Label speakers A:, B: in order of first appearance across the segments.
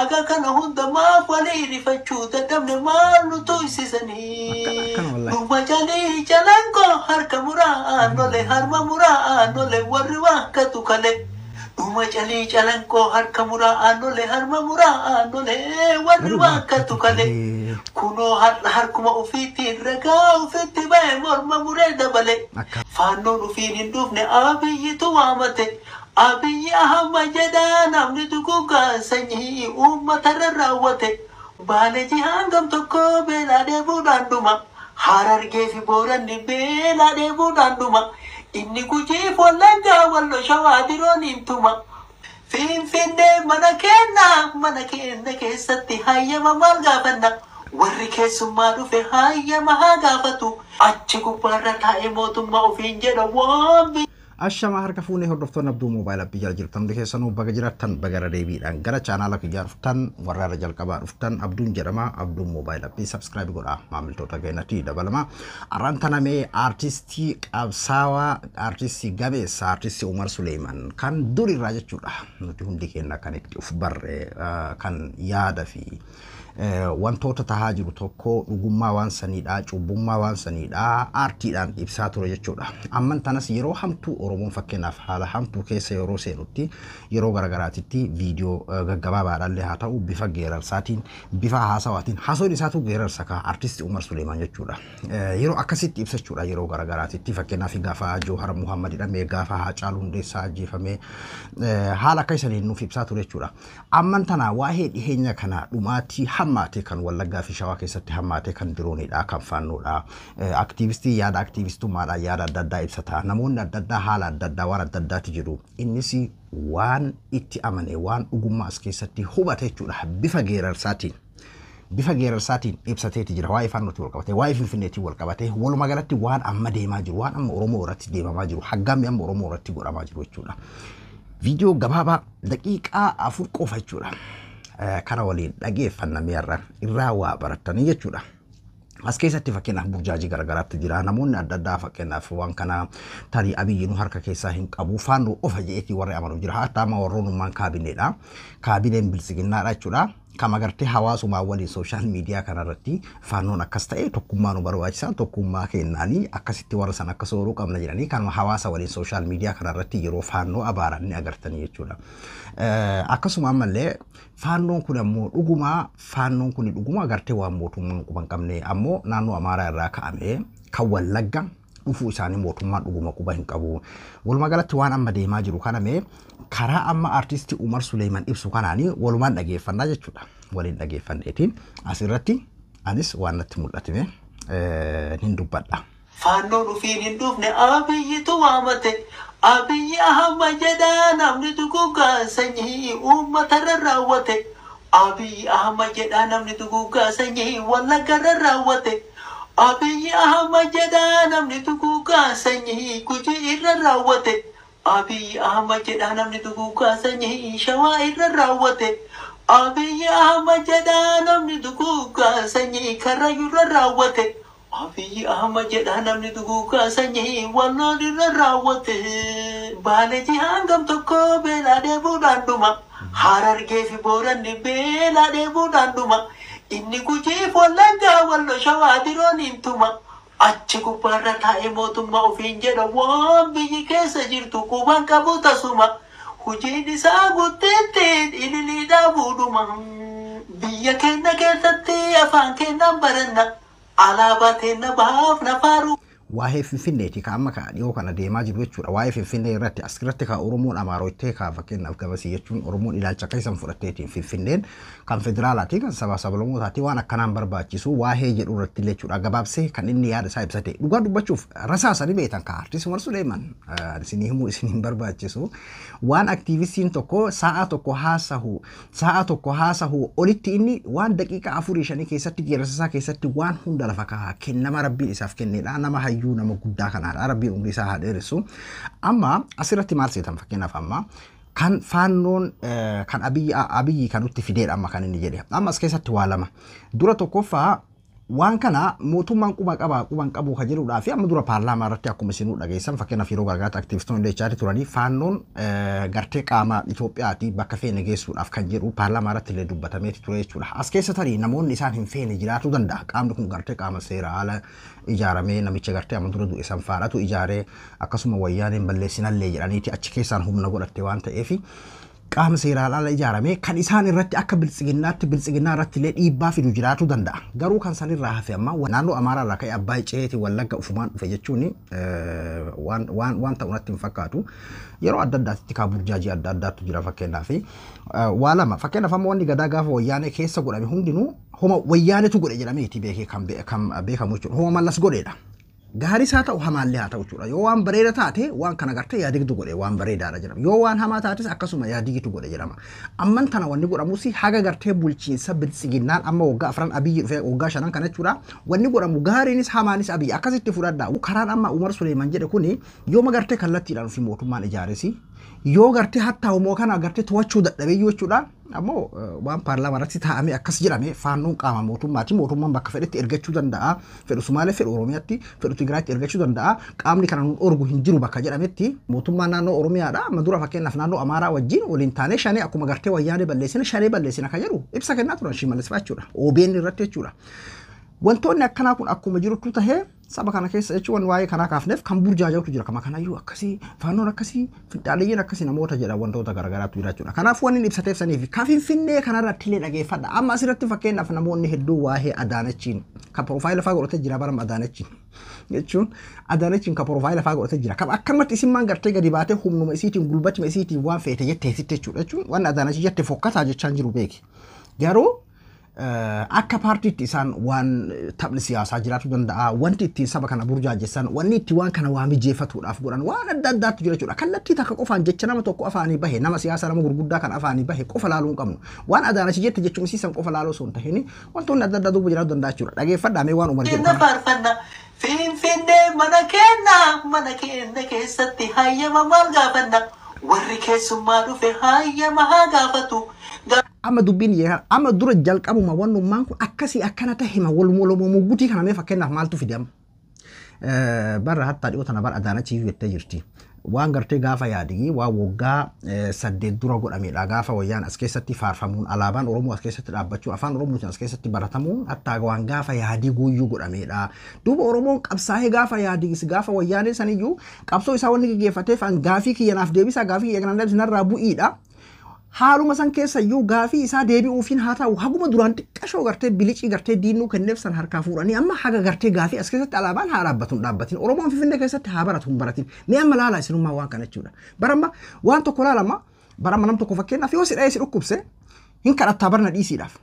A: Agar kana hunda maaf walii rifachuu dadhabne maal nutu ibsisanii. Dhuma jalii jalan koo harka muraa le harma muraa nolee warri waan katu kale. Dhuma jalii jalan koo harka muraa le harma muraa nolee warri waan katu kale. Kunoo harkuma ofiitiin ragaa ofiitti ba'e morma muree dabale. Faannoon ofiin hin itu abiyyitu waamate. ya Ahmad sanyii uummatarra raawwate baaleji hangam tokko beelaa dheebuudhaan dhuma harargee fi booranni beelaa dheebuudhaan dhuma inni gujii follaggaa wallo shawaa diroon hin tuma finfinnee mana keenna mana keenna keessatti hayyama maal gaafanna warri keessummaa dhufe hayyama haa gaafatu achi gubbaarra taa'e mootummaa ofiin jedha waan
B: ashama harka fuune hordoftoon abdu mobile abbii jala jirtan hundi keessanuu baga jiraattan bagara dan gara tan chaanaala kiyyaa dhuftan warraara abdu dhuftan abduun jedhama abduun moobaayil abbii sabskiraayib godha maamiltoota keenyatti dabalama me artisti aartistii qabsaawaa aartistii gameessa artisti umar suleiman kan duri irraa jechuudha nuti hundi keenya kan uf barre kan yada fi. Eh, wantoota tahaa jiru tokko dhugummaa waan saniidha cubbummaa waan aartiidhaan ibsaa ture jechuudha amman yeroo hamtuu oromoon haala hamtuu keessa yeroo seenutti yeroo garagaraatitti viidiyoo eh, haa ta'u bifa geerarsaatiin bifa haasawaatiin isaatu geerarsa artisti Umar jechuudha eh, yeroo akkasitti ibsachuudha yeroo garagaraatitti gaafa gaafa haala nuuf ibsaa ture jechuudha waa'ee dhiheenya kana dhumaatii hammaate kan Wallaggaa fi Shawaa keessatti hammaate kan biroonidha kan faannoodha. Eh, Aktiivistii yaada aktiivistummaadhaan yaada adda addaa ibsata. Namoonni adda addaa haala adda addaa waan adda addaati jiru. Innis waan itti amane waan dhugummaa as keessatti hubate jechuudha bifa geerarsaatiin. ibsateeti jira waa'ee faannootii wal waa'ee finfinneetii wal qabatee waan amma deemaa jiru waan amma oromoo irratti deemamaa jiru haggamni amma oromoo irratti godhamaa jiru jechuudha. Viidiyoo gabaabaa daqiiqaa afur qofa Eh, kana waliin dhageeffannameerra irraa waa baratanii jechuudha. As keessatti fakkeenyaaf burjaajii garagaraatti jira. Namoonni adda addaa fakkeenyaaf waan kana tarii abiyyiinuu harka keessaa hin qabu. Faandoo ofa jeetii warri amanu jira. Hatta warroonummaan warroon Kaabineen bilisiginnaadha jechuudha. Kam agartee hawaasummaa waliin sooshaal miidiyaa kanarratti faannoon akkas ta'e tokkummaa nu barbaachisaa tokkummaa kennaanii akkasitti warra san eh, akka sooruu qabna jedhanii kan hawaasa waliin sooshaal miidiyaa kanarratti yeroo faannoo abaaran ni agartanii jechuudha. Akkasuma ammallee faannoon kun ammoo dhugumaa faannoon kun dhugumaa agartee waan mootummaan quban qabne ammoo naannoo Amaaraa irraa ka'amee kan Wallagga dhufuu isaanii mootummaan dhuguma quba hin qabu. Walumaagalatti waan amma deemaa jiru kaname karaa amma artistii Umar Suleeman ibsu kanaani walumaan dhageeffannaa jechuudha. Waliin dhageeffanneetiin asirratti anis waan natti mul'atime hin dubbadha.
A: Faannoo dhufiin hin dhufne abiyyitu waamate abiyyi ahama jedha namni dugugaa sanyii uummata irra raawwate abiyyi ahama jedha namni dugugaa sanyii wallagga irra raawwate. Abiyyi Ahmad jedhaa namni tuku kaasanyii kuji irra rawate. Abiyyi Ahmad jedhaa namni tuquu kaasanyii shawaa irra rawate. Abiyyi Ahmad jedhaa namni tuku kaasanyii karrayyuu irra raawwate. Abiyyi Ahmad jedhaa namni tuku kaasanyii walloon irra raawwate. Baala hangam tokko beelaa dheebuudhaan dhuma. Harargee fi booranni bela debu dhuma. inni gujee foollaan gaawallo shawaadiroon himtuma achi gubbaarra taa'e mootummaa ofiin jedha waan biyyi keessa jirtu quban qabu tasuma hojiin isaa gutteettiin ililiidhaa buudhuma biyya keenya keessatti afaan keenyaan baranna alaabaa teenya baaf na faaruu.
B: waa'ee Finfinneeti kan amma kan dhiyoo kana jiru jechuudha. Waa'ee Finfinnee irratti asirratti kan Oromoon Amaarotee kan fakkeenyaaf gabasii jechuun Oromoon ilaalcha keessan fudhatteetiin Finfinneen kan federaalaati kan saba sabaloomotaati waan akkanaan barbaachisu waa'ee jedhu irratti jechuudha. Gabaabsee kan inni yaada isaa ibsate dhugaa dubbachuuf barbaachisu waan tokko sa'a tokko haasahu sa'a tokko haasahu olitti inni waan daqiiqa shanii keessatti keessatti waan hunda lafa kaa'aa kennama rabbiin isaaf kennedha iyyuu nama guddaa kanaadha. Rabbii umrii isaa haa dheeressu. asirratti maal seetan amma kan faannoon eh, kan abiyyi kan nutti fideedha amma kan inni jedhe. Amma as keessatti waa lama. Dura tokkoffaa Waan kana mootummaan quba qabaa quban qabu kan jedhudhaa fi amma dura paarlaamaa irratti akkuma isinuu dhageessan fakkeenyaaf yeroo gargaarta aktiivistoonni leencaa turanii faannoon eh, gartee qaama Itoophiyaati bakka feene geessuudhaaf kan jedhu paarlaamaa irratti illee dubbatameeti ture jechuudha. As keessa tarii namoonni isaan hin feene jiraatu danda'a. Qaamni kun gartee qaama seera haala ijaaramee namicha gartee amma dura du'e sanfaadhatu ijaaree akkasuma wayyaaneen balleessinallee jedhaniiti achi keessaan humna godhatte waan ta'eefi. qaama seeraan ala ijaarame kan isaan irratti akka biltsiginnaatti biltsiginnaa irratti illee dhiibbaa fidu jiraatu danda'a. Garuu kan san irraa hafe amma naannoo Amaaraa irraa abbaa Abbaay ceeti wallagga ufumaan dhufe jechuun waan ta'u natti hin fakkaatu. Yeroo adda addaatti kaa burjaajii adda addaatu jira fakkeenyaaf. Waa lama fakkeenyaaf amma wanni gadaa gaafa wayyaanee keessa godhame hundinuu homa wayyaanetu godhe jedhamee itti beekamu jechuudha. Homa mallas godheedha. gaaris haa ta'u hamaallee haa ta'u jechuudha. Yoo waan bareeda taate waan kana gartee yaadigitu godhe waan bareedaadha jedhama. Yoo waan hamaa taates akkasuma yaadigitu godhe jedhama. Amman tana wanni godhamus haga gartee bulchiinsa biltsiginnaan amma waggaa afran abiyyi dhufee waggaa shanan kana jechuudha. Wanni godhamu gaariinis hamaanis abiyyi akkasitti fudhadha. Karaan amma Umar Suleeman jedhe kuni yooma gartee kallattiidhaan ofii mootummaan ijaaresi yoo gartee hattaa'umoo kana gartee to'achuu dadhabeeyyuu jechuudha ammoo eh, waan paarlaamaa irratti taa'ame akkas jedhame faannoon qaama mootummaati mootummaan bakka fedhetti ergachuu danda'a fedhu Sumaalee fedhu Oromiyaatti fedhu Tigraayitti ergachuu danda'a qaamni kana nuun orgu hin jiru bakka jedhametti mootummaan naannoo Oromiyaadha amma dura fakkeenyaaf naannoo Amaaraa wajjin waliin taane shanee akkuma gartee wayyaane balleessina shanee balleessina kan jedhu ibsa kennaa turan shimallis jechuudha OBN irratti jechuudha wantoonni akkanaa kun akkuma jirut saba kana keessa jechuun waa'ee kanaa kaafneef kan burjaaja'utu jira akkasii namoota wantoota garaagaraatu jira jechuudha wanni ibsateef saniif kan finfinnee kanarratti illee dhageeffadha amma asirratti fakkeenyaaf namoonni hedduu waa'ee adaanechiin kan piroofaayila fa'aa godhatee jira isin maan gadi baatee humnuma isiitiin waan feete jettee jechuudha jechuun waan jette fokkata jecha jiru beeki akka paartii itti isaan waan taphni siyaasaa jiraatu danda'a wanti ittiin saba kana burjaajessan wanni itti waan kana waa mijeeffatuudhaaf godhan waan adda addaatti jira jechuudha kallattii takka qofaan jecha nama tokko afaanii bahe nama siyaasaa nama gurguddaa kan afaanii bahe qofa laaluu hin qabnu waan adaanachi jette jechuun siisan qofa laaloo osoo hin tahin wantoonni adda addaa duuba jiraatu danda'a jechuudha dhageeffadhaa mee waan umar
A: jedhu. Finfinnee mana kenna mana keenya keessatti hayyama maal gaafanna warri keessummaa dhufe hayyama haa gaafatu.
B: Amma dubbiin amma dura jalqabuma wannummaan kun akkasii akkana tahe walumoo guutii kana mee fakkeenyaaf maaltu fide amma. Barra hattaa dhiyoo tana bara adaanachiif jettee jirti. Waan gartee gaafa yaadigi waan waggaa saddeet dura godhamedha gaafa wayyaan as keessatti faarfamuun alaabaan Oromoo as keessatti dhaabbachuu afaan Oromootiin as keessatti baratamuun hattaa waan gaafa yaadii guyyuu godhamedha. Duuba Oromoon qabsaa'ee gaafa yaadigis gaafa wayyaalee saniyyuu qabsoo isaa wanni gaggeeffateef gaafii kiyyanaaf gaafii kiyya kanaan haaluma san keessa iyyuu gaafii isaa deebi'uufiin haa ta'u haguma duraan xiqqashoo gartee bilicii gartee diinnuu kenneef san harkaa fuudhanii amma haga gartee gaafii as keessatti alaabaan haa dhaabbatu hin dhaabbatin oromoon finfinnee keessatti haa baratu hin baratin mee amma laala isinummaa waan kana jechuudha baramma waan tokko laalama baramma nam tokko fakkeenyaaf yoo si dha'ee si dhukkubse hin kadhattaa barna dhiisiidhaaf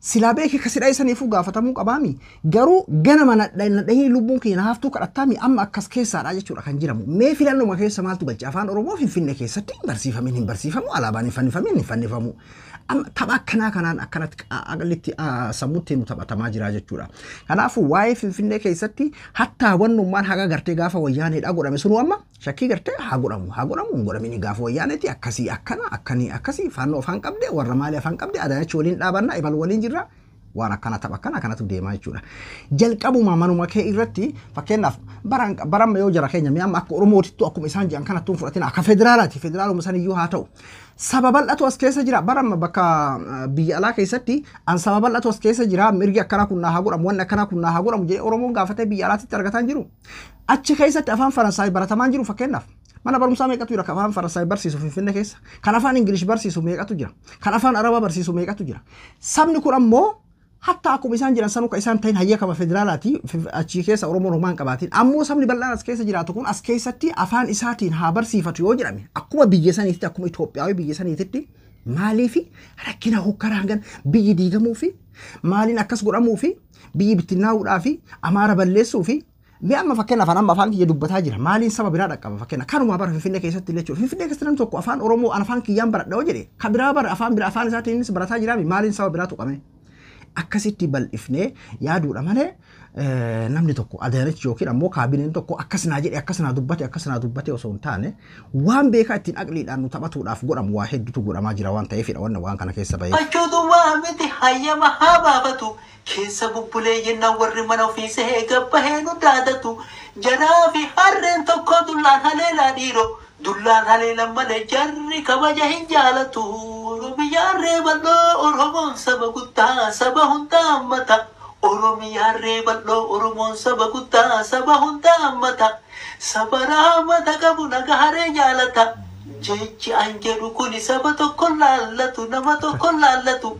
B: silaa beekee kasi dha'ee gaafatamuu qabaami garuu ganama nadhahii lubbuun keenya haaftuu kadhattaami amma akkas keessaadha jechuudha kan jiramu mee filannuma keessa maaltu galcha afaan oromoo finfinne keessatti barsiifameen hin barsiifamu alaabaan hin fannifamu hin fannifamu tapha akkanaa kanaan akkanatti sammuutti nu taphatamaa jira jechuudha. Kanaafuu waa'ee Finfinnee keessatti hatta hawwannummaan haga gartee gaafa wayyaaneedha godhame sunu amma shakkii gartee haa godhamu haa godhamu hin gaafa wayyaaneeti akkasii akkana akkanii akkasii fannoo afaan qabdee warra maalii afaan qabdee adaanachi waliin dhaabanna ibal waliin jirra. waan akkanaa tapha akkanaa akkanatu deemaa jechuudha. Jalqabuma manumaa kee irratti fakkeenyaaf baramma yoo jara keenya mi'amma akka Oromootittu akkuma isaan jedhan kanattu hin akka federaalaati federaaluma san iyyuu haa ta'u. Saba bal'atu as keessa jira baramma bakka biyya alaa keessatti an saba bal'atu as keessa jira mirgi akkanaa akkanaa Oromoon gaafatee biyya jiru. Achi keessatti afaan jiru mana barumsaa meeqatu jira afaan barsiisu keessa kan afaan meeqatu afaan barsiisu meeqatu sabni hatta akkuma isaan jiran san sanuka isaan ta'in hayya kama federaalaati achii keessa Oromoon homaan qabaatiin ammoo sabni bal'aan as keessa jiraatu kun as keessatti afaan isaatiin haa barsiifatu yoo jedhame akkuma biyya saniitti akkuma Itoophiyaa biyya saniitti maalii fi rakkina hokkaraa hangan biyyi diigamuu fi maaliin akkas godhamuu fi biyyi bittinnaa'uudhaa fi amaara balleessuu fi mi'a amma fakkeenya afaan amma afaan kiyya dubbataa jira maaliin saba biraa dhaqqaba fakkeenya kanuma bara finfinnee keessatti illee jiru finfinnee keessatti namni tokko afaan oromoo afaan kiyyaan baradha jedhe kan biraa bara afaan biraa afaan isaatiinis barataa jiraami maaliin saba biraa tuqame akkasitti bal'ifnee yaaduudha malee eh, namni tokko adeemichi yookiin ammoo kaabineen tokko akkasnaa jedhe akkasnaa dubbate akkasnaa dubbate osoo hin taane waan beekaa ittiin aqliidhaan nu taphatuudhaaf godhamu waa hedduutu godhamaa jira waan ta'eefidha waan kana keessa bahee.
A: Achootu waa hayyama haa baafatu keessa bubbulee jennaan warri mana ofii sahee gabbahee nu daadatu jaraa fi harreen tokko dullaan haleelaa dhiiro dullaan haleelan malee jarri kabaja hin jaalatu. ኦሮሚያሬበሎ ኦሮሞን ሰበጉታ ሰበ ሁንዳ አመታ ኦሮሚያሬበሎ ኦሮሞን ሰበጉታ ሰበ ሁንዳ አመታ ሰበራ አመተ ቀቡ ነጋሬ ጃለታ jechi anjedhu kun saba tokko laallatu nama tokko laallatu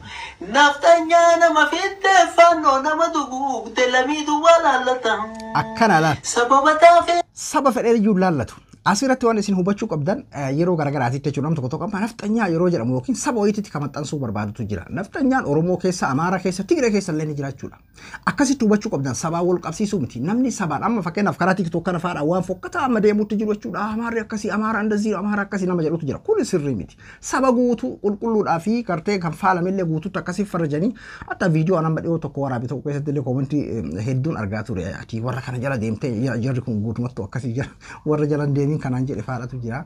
A: naftanyaa nama fidde fannoo nama duguugde lamii duwwaa laallata.
B: Akkanaa laata.
A: Sababa taafee.
B: Saba fedhee iyyuu laallatu. asirratti waan isin hubachuu qabdan yeroo garaagaraatiitti jechuudha namni tokko tokko naftanyaa yeroo jedhamu yookiin saba wayiititti kan maxxansuu barbaadutu jira. naftanyaan Oromoo keessa, Amaaraa keessa, tigree keessa illee ni jiraachuudha Akkasitti hubachuu qabdan sabaa wal qabsiisuu miti. Namni sabaan amma fakkeenyaaf karaa tiktook kana faadha waan fokkataa amma deemuutti jiru jechuudha. Amaarri akkasii, Amaaraa andazii, amaara akkasii nama jedhutu jira. kuni sirri miti. Saba guutuu qulqulluudhaa fi kartee kan faalame illee guutuutti akkasii farajanii hatta viidiyoo amma dhiyoo tokko waraabee tokko keessatti illee koomantii hedduun argaa ture. Warra kana jala deemtee jarri kun guutumatti akkasii jira. Warra jalan deemee Namni kanaan jedhe faadhatu jira.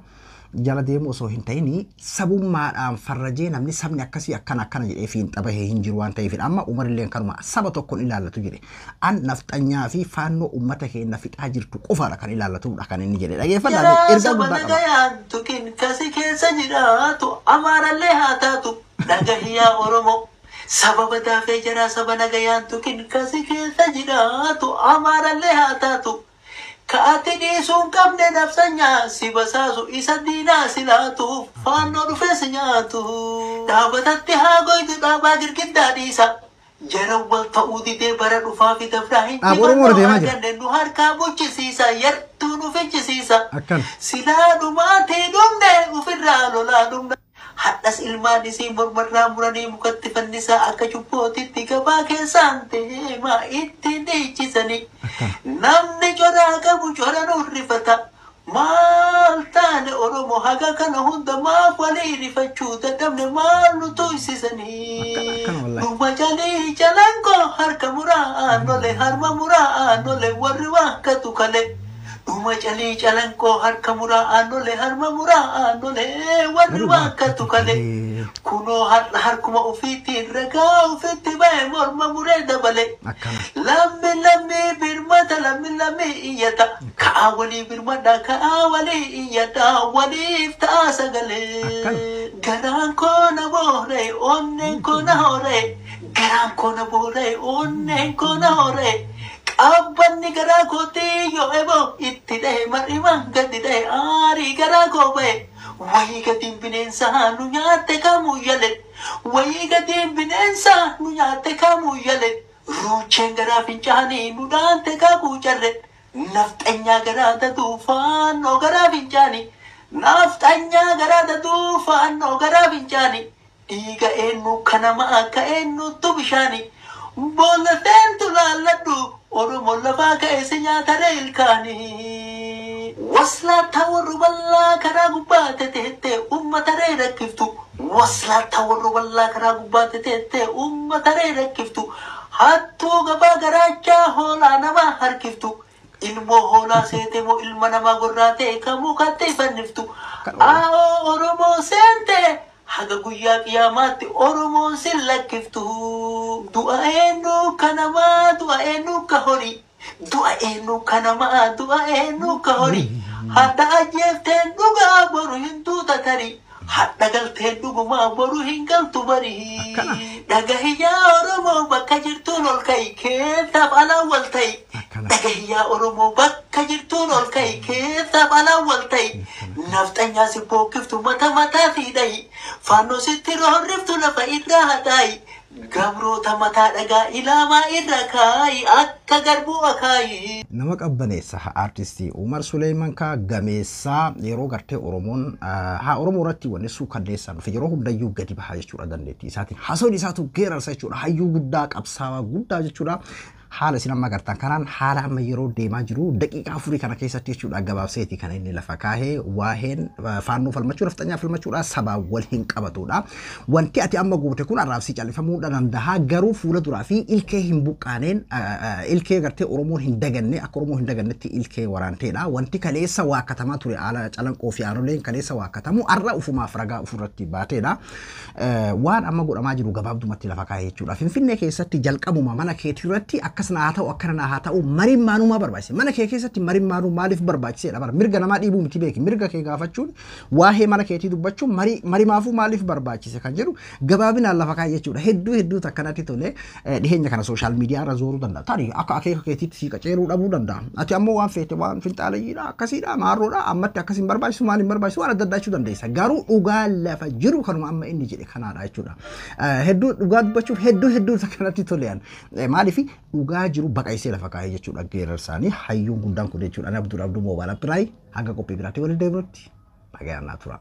B: Jala deemu osoo hin ta'in sabummaadhaan farrajee namni sabni akkasii akkan akkana jedhee fi hin xabahee hin jiru waan ta'eef amma umarillee kanuma saba tokkoon ilaallatu jedhe. An naftanyaa fi faannoo uummata keenya fixaa jirtu qofaadha kan ilaallatudha kan inni jedhe. Dhageeffannaa ergaa guddaa
A: qaba. Tukin kasi keessa jiraatu amaarallee haa taatu dhagahiyyaa Oromoo. Sababa daafee jira saba nagayaan tukin kasi keessa jiraatu amaarallee haa taatu. Ka'ate dhiisuu hin qabne dabsa basaasu isa diinaa si laatu faannoo dhufeessa nyaatu. Dhaabatatti haa goytu dhaabaa girgiddaa dhiisa. Jara wal ta'uu didee bara dhufaa fi dafdaa hin jiru. harkaa bulchisiisa yartuu nufichisiisa. Silaa dhumaa lolaa dhumna. Hatas ilma di Hadas ilmani tiga marnamurani sante ma akkacubbootti itti gabaa keessante heemaa itti dhiichisani. Namni cora no rifata mal tan taane Oromoo haga kana hunda maaf walii rifachuu ma maal nu tuuysisanii? Dhuma jalan ko harka muraa'aan ole harma muraa'aan ole warri waa katu kale dhuma calii calankoo harka muraa aanole harma muraa aanole warri waakkattu kale kunoo harkuma ufiitiin ragaa ufitti bae morma muree dabale lammi lammi birmata lammi lammi iyyata ka'aa walii birmadha ka'aa walii iyyata waliif ta'a sagale garaan koo na boore onneen koo na hoore garaan koo na boore onneen koo na hoore Abbanni garaa kooti yoo eeboo itti dhahe mar'ima gadi dhahe aarii garaa koobee wayii gatiin bineensa nu nyaatte kamuu yale wayii gatiin bineensa nu nyaatte kamuu yale ruucheen garaa fincaanii nu dhaante kakuu jarre nafxanyaa garaa tatuu faannoo garaa fincaanii nafxanyaa garaa tatuu faannoo garaa fincaanii dhiiga eenyu kanama akka eenyuttu bishaanii boollaseen tulaalladhu. Oromoon lafaa ka'eese nyaatara ilkaanii. Waslaattaa warra bal'aa karaa gubbaa teettee uummata ree rakkiftu. Waslaattaa warra bal'aa karaa gubbaa teettee uummata ree rakkiftu. Hattuu gabaa garaachaa hoolaa namaa harkiftu. Ilmoo hoolaa seete moo ilma namaa gorraa ta'e kamuu kattee fanniftu. Aa'oo Oromoo seentee. haga guyyaa qiyyaamaatti oromoon sin lakkiftu du'a eenyu kanamaa du'a eenyu ka horii du'a eenyu kanamaa du'a eenyu ka horii hadda ajjeefteen dhugaa boru hin tuuta tari hadda galtee dhugumaa boru hin galtu barii dhagahiyyaa oromoo bakka jirtuun ol ka'i keessaaf alaa wal ta'i. dhagahiyyaa Oromoo bakka jirtuun ol ka'i keessa balaan wal ta'i. Nafxanyaa si bookkiftu mata mataa fiidhayi. Fannoo sitti lafa irraa hataayi. Gamroota mataa dhagaa ilaamaa irra kaayi akka garbuu akaayi.
B: Nama qabbaneessa aartistii Umar Suleeman Kaa gameessaa yeroo gartee Oromoon haa Oromoo irratti fi yeroo hundayyuu gadi bahaa jechuudha dandeettii isaatiin. jechuudha hayyuu guddaa qabsaawaa guddaa jechuudha. haala isin amma agartan kanaan haala amma yeroo deemaa jiru daqiiqaa afurii kana keessatti jechuudha gabaabseeti kan inni lafa kaahee waaheen faannoo falmachuu xanyaa falmachuudhaa sabaa wal hin qabatudha. Wanti ati amma goote kun arraabsii callifamuu danda'a garuu fuula duraa fi ilkee hin buqqaaneen ilkee gartee Oromoon hin daganne akka Oromoo hin dagannetti ilkee waraanteedha. Wanti kaleessa waakkatamaa ture haala calanqoo fi aanoleen kaleessa waakkatamu arra ufumaaf ragaa ofirratti baateedha. Waan amma godhamaa jiru gabaabdumatti lafa kaahee jechuudha. Finfinnee keessatti jalqabuma mana keetii irratti akka akkasina haa ta'u akkana haa ta'u marimmaanuu maa barbaachise mana kee keessatti marimmaanuu maaliif barbaachiseedha bara mirga namaa dhiibuu miti beeki mirga kee gaafachuun waa'ee mana keetii dubbachuun marimaafuu maaliif barbaachise kan jedhu gabaabinaan lafa kaa'e jechuudha hedduu hedduutu akkanatti tole dhiheenya kana sooshaal miidiyaa irra zooruu danda'a tarii akka akeeka keetiitti si qaceeruu dhabuu danda'a ati ammoo waan feete waan finxaalayyiidha akkasiidha maaroodha ammatti akkas hin barbaachisu maal hin barbaachisu waan adda addaa jechuu dandeessa garuu dhugaa lafa jiru kanuma amma inni jedhe kanaadha jechuudha hedduu dhugaa dubbachuuf hedduu hedduu akkanatti tolean maaliif dhugaa dhugaa jiru baqaysee lafa kaa'ee jechuudha geerar isaanii hayyuun hundaan kun jechuudha ani abduu abduu moobaala biraay hanga qophii biraatti waliin deebinutti bagayaa naa tura.